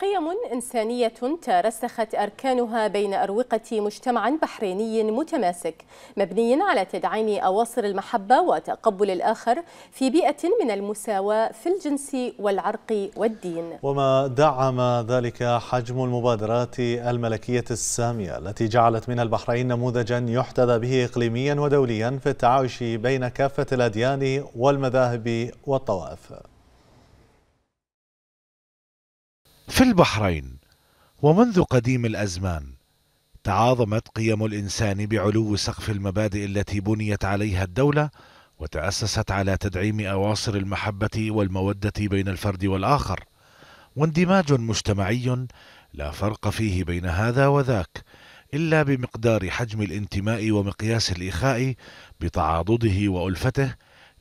قيم إنسانية ترسخت أركانها بين أروقة مجتمع بحريني متماسك مبني على تدعيم أواصر المحبة وتقبل الآخر في بيئة من المساواة في الجنس والعرق والدين وما دعم ذلك حجم المبادرات الملكية السامية التي جعلت من البحرين نموذجا يحتذى به إقليميا ودوليا في التعايش بين كافة الأديان والمذاهب والطوائف في البحرين ومنذ قديم الازمان تعاظمت قيم الانسان بعلو سقف المبادئ التي بنيت عليها الدوله وتاسست على تدعيم اواصر المحبه والموده بين الفرد والاخر واندماج مجتمعي لا فرق فيه بين هذا وذاك الا بمقدار حجم الانتماء ومقياس الاخاء بتعاضده والفته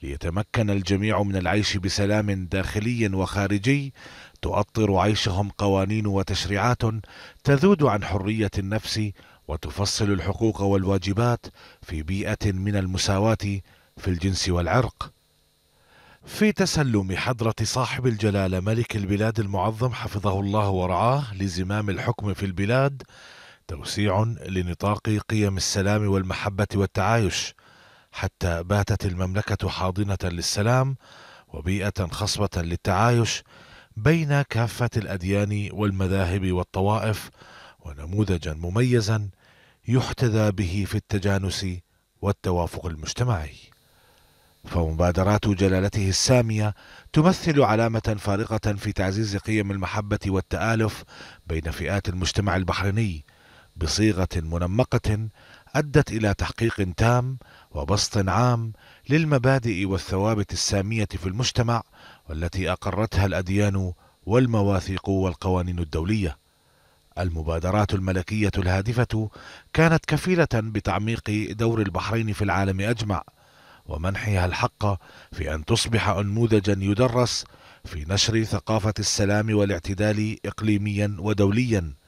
ليتمكن الجميع من العيش بسلام داخلي وخارجي تؤطر عيشهم قوانين وتشريعات تذود عن حريه النفس وتفصل الحقوق والواجبات في بيئه من المساواه في الجنس والعرق في تسلم حضرة صاحب الجلالة ملك البلاد المعظم حفظه الله ورعاه لزمام الحكم في البلاد توسيع لنطاق قيم السلام والمحبة والتعايش حتى باتت المملكة حاضنة للسلام وبيئة خصبة للتعايش بين كافة الأديان والمذاهب والطوائف ونموذجا مميزا يحتذى به في التجانس والتوافق المجتمعي. فمبادرات جلالته السامية تمثل علامة فارقة في تعزيز قيم المحبة والتآلف بين فئات المجتمع البحريني بصيغه منمقه ادت الى تحقيق تام وبسط عام للمبادئ والثوابت الساميه في المجتمع والتي اقرتها الاديان والمواثيق والقوانين الدوليه المبادرات الملكيه الهادفه كانت كفيله بتعميق دور البحرين في العالم اجمع ومنحها الحق في ان تصبح انموذجا يدرس في نشر ثقافه السلام والاعتدال اقليميا ودوليا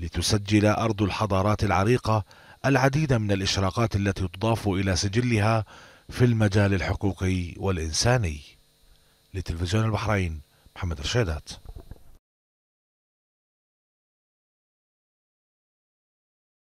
لتسجل أرض الحضارات العريقة العديد من الإشراقات التي تضاف إلى سجلها في المجال الحقوقي والإنساني لتلفزيون البحرين محمد رشيدات